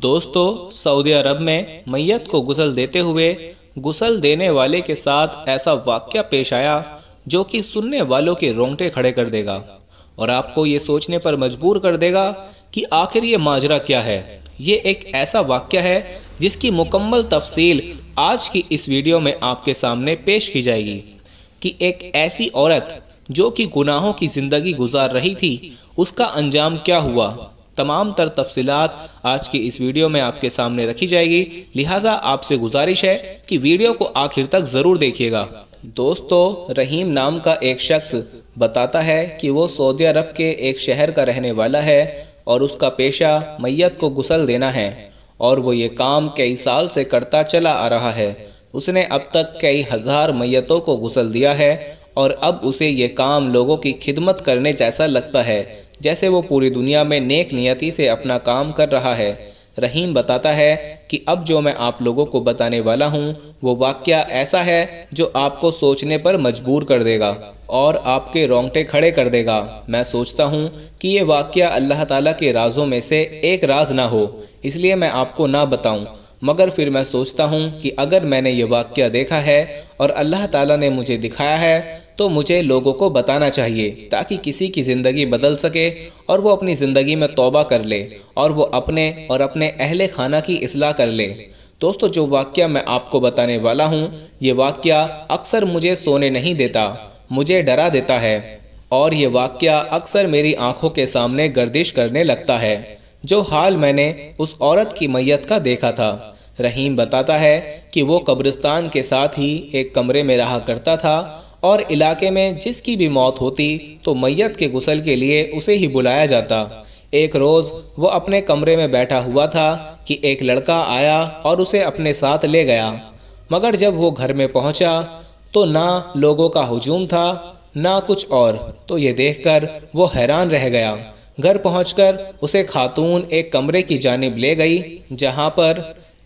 दोस्तों सऊदी अरब में मैयत को गुसल देते हुए गुसल देने वाले के साथ ऐसा वाक्य पेश आया जो कि सुनने वालों के रोंगटे खड़े कर देगा और आपको ये सोचने पर मजबूर कर देगा कि आखिर ये माजरा क्या है ये एक ऐसा वाक्य है जिसकी मुकम्मल तफसील आज की इस वीडियो में आपके सामने पेश की जाएगी कि एक ऐसी औरत जो कि गुनाहों की ज़िंदगी गुजार रही थी उसका अंजाम क्या हुआ तमाम तर तफसीत आज की इस वीडियो में आपके सामने रखी जाएगी लिहाजा आपसे गुजारिश है कि वीडियो को आखिर तक ज़रूर देखिएगा दोस्तों रहीम नाम का एक शख्स बताता है कि वो सऊदी अरब के एक शहर का रहने वाला है और उसका पेशा मैयत को गुसल देना है और वो ये काम कई साल से करता चला आ रहा है उसने अब तक कई हज़ार मैयतों को गुसल दिया है और अब उसे ये काम लोगों की खिदमत करने जैसा लगता है जैसे वो पूरी दुनिया में नेक नियति से अपना काम कर रहा है रहीम बताता है कि अब जो मैं आप लोगों को बताने वाला हूँ वो वाक्य ऐसा है जो आपको सोचने पर मजबूर कर देगा और आपके रोंगटे खड़े कर देगा मैं सोचता हूँ कि ये वाक्य अल्लाह ताला के राजों में से एक राज ना हो इसलिए मैं आपको ना बताऊँ मगर फिर मैं सोचता हूँ कि अगर मैंने ये वाक्य देखा है और अल्लाह ताला ने मुझे दिखाया है तो मुझे लोगों को बताना चाहिए ताकि किसी की ज़िंदगी बदल सके और वो अपनी ज़िंदगी में तौबा कर ले और वो अपने और अपने अहले खाना की असलाह कर ले दोस्तों जो वाक्य मैं आपको बताने वाला हूँ ये वाक्य अक्सर मुझे सोने नहीं देता मुझे डरा देता है और ये वाक्य अक्सर मेरी आंखों के सामने गर्दिश करने लगता है जो हाल मैंने उस औरत की मैयत का देखा था रहीम बताता है कि वो कब्रिस्तान के साथ ही एक कमरे में रहा करता था और इलाके में जिसकी भी मौत होती तो मैयत के गुसल के लिए उसे ही बुलाया जाता एक रोज़ वो अपने कमरे में बैठा हुआ था कि एक लड़का आया और उसे अपने साथ ले गया मगर जब वो घर में पहुंचा तो ना लोगों का हजूम था ना कुछ और तो ये देखकर वो हैरान रह गया घर पहुंचकर उसे खातून एक कमरे की जानब ले गई जहां पर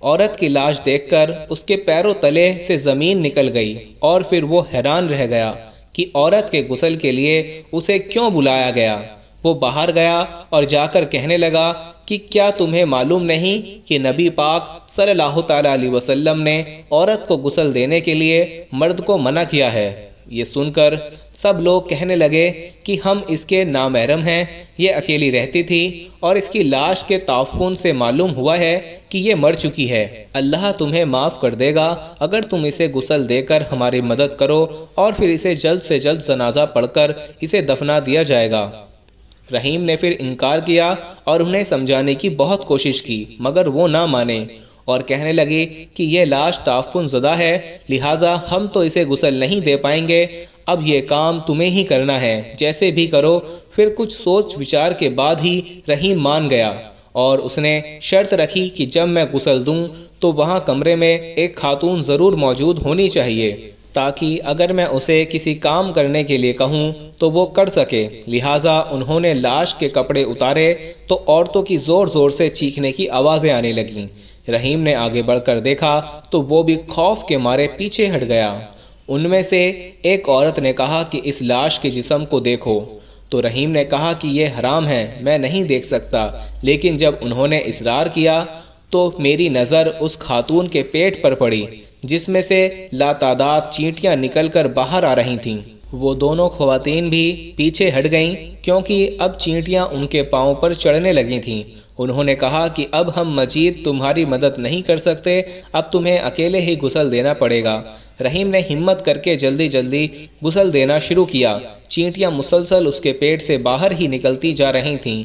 औरत की लाश देखकर उसके पैरों तले से ज़मीन निकल गई और फिर वो हैरान रह गया कि औरत के गुसल के लिए उसे क्यों बुलाया गया वो बाहर गया और जाकर कहने लगा कि क्या तुम्हें मालूम नहीं कि नबी पाक सल्लल्लाहु अलैहि वसल्लम ने औरत को गुसल देने के लिए मर्द को मना किया है ये सुनकर सब लोग कहने लगे कि हम इसके नामहरम हैं ये अकेली रहती थी और इसकी लाश के ताफून से मालूम हुआ है कि ये मर चुकी है अल्लाह तुम्हें माफ़ कर देगा अगर तुम इसे गुसल देकर हमारी मदद करो और फिर इसे जल्द से जल्द जनाजा पढ़कर इसे दफना दिया जाएगा रहीम ने फिर इनकार किया और उन्हें समझाने की बहुत कोशिश की मगर वो ना माने और कहने लगी कि यह लाश ताफुन ज़दा है लिहाजा हम तो इसे गुसल नहीं दे पाएंगे अब यह काम तुम्हें ही करना है जैसे भी करो फिर कुछ सोच विचार के बाद ही रहीम मान गया और उसने शर्त रखी कि जब मैं गुसल दूँ तो वहाँ कमरे में एक खातून ज़रूर मौजूद होनी चाहिए ताकि अगर मैं उसे किसी काम करने के लिए कहूँ तो वो कर सके लिहाजा उन्होंने लाश के कपड़े उतारे तो औरतों की ज़ोर ज़ोर से चीखने की आवाज़ें आने लगीं रहीम ने आगे बढ़कर देखा तो वो भी खौफ के मारे पीछे हट गया उनमें से एक औरत ने कहा कि इस लाश के जिसम को देखो तो रहीम ने कहा कि ये हराम है मैं नहीं देख सकता लेकिन जब उन्होंने इसरार किया तो मेरी नज़र उस खातून के पेट पर पड़ी जिसमें से लातादाद चींटियां निकलकर बाहर आ रही थीं। वो दोनों खुवान भी पीछे हट गईं क्योंकि अब चींटियां उनके पाँव पर चढ़ने लगी थीं उन्होंने कहा कि अब हम मजीद तुम्हारी मदद नहीं कर सकते अब तुम्हें अकेले ही गुसल देना पड़ेगा रहीम ने हिम्मत करके जल्दी जल्दी गुसल देना शुरू किया चींटियां मुसलसल उसके पेट से बाहर ही निकलती जा रही थीं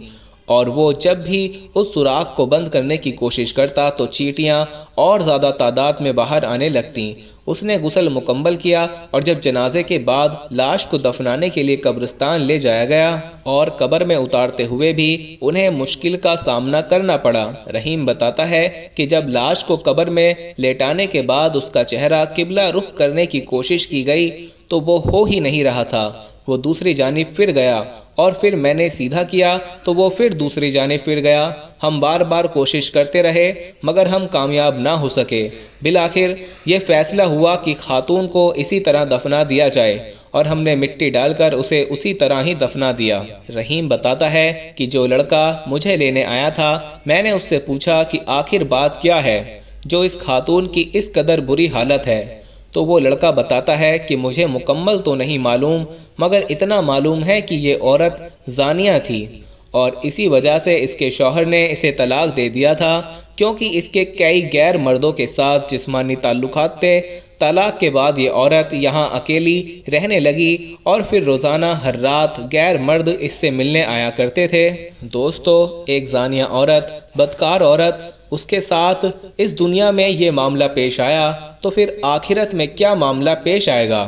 और वो जब भी उस सुराख को बंद करने की कोशिश करता तो चीटियाँ और ज़्यादा तादाद में बाहर आने लगती उसने गुसल मुकम्मल किया और जब जनाजे के बाद लाश को दफनाने के लिए कब्रिस्तान ले जाया गया और कब्र में उतारते हुए भी उन्हें मुश्किल का सामना करना पड़ा रहीम बताता है कि जब लाश को कब्र में लेटाने के बाद उसका चेहरा किबला रुख करने की कोशिश की गई तो वो हो ही नहीं रहा था वो दूसरी जानब फिर गया और फिर मैंने सीधा किया तो वो फिर दूसरी जानब फिर गया हम बार बार कोशिश करते रहे मगर हम कामयाब ना हो सके बिल आखिर यह फैसला हुआ कि खातून को इसी तरह दफना दिया जाए और हमने मिट्टी डालकर उसे उसी तरह ही दफना दिया रहीम बताता है कि जो लड़का मुझे लेने आया था मैंने उससे पूछा कि आखिर बात क्या है जो इस खातून की इस कदर बुरी हालत है तो वो लड़का बताता है कि मुझे मुकम्मल तो नहीं मालूम मगर इतना मालूम है कि ये औरत जानिया थी और इसी वजह से इसके शौहर ने इसे तलाक दे दिया था क्योंकि इसके कई गैर मर्दों के साथ जिस्मानी ताल्लुक थे तलाक के बाद ये औरत यहाँ अकेली रहने लगी और फिर रोज़ाना हर रात गैर मर्द इससे मिलने आया करते थे दोस्तों एक जानिया औरत बदकार औरत उसके साथ इस दुनिया में ये मामला पेश आया तो फिर आखिरत में क्या मामला पेश आएगा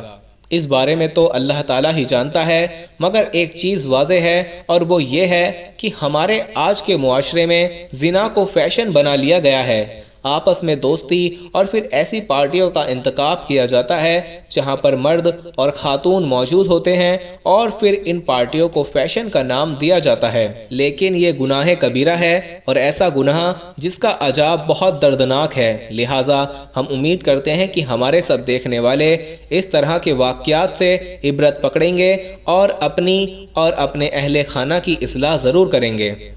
इस बारे में तो अल्लाह ताला ही जानता है मगर एक चीज़ वाज है और वो ये है कि हमारे आज के मुआरे में जिना को फैशन बना लिया गया है आपस में दोस्ती और फिर ऐसी पार्टियों का इंतकाब किया जाता है जहां पर मर्द और खातून मौजूद होते हैं और फिर इन पार्टियों को फैशन का नाम दिया जाता है लेकिन ये गुनाह कबीरा है और ऐसा गुनाह जिसका अजाब बहुत दर्दनाक है लिहाजा हम उम्मीद करते हैं कि हमारे सब देखने वाले इस तरह के वाक्यात से इबरत पकड़ेंगे और अपनी और अपने अहल खाना की असलाह ज़रूर करेंगे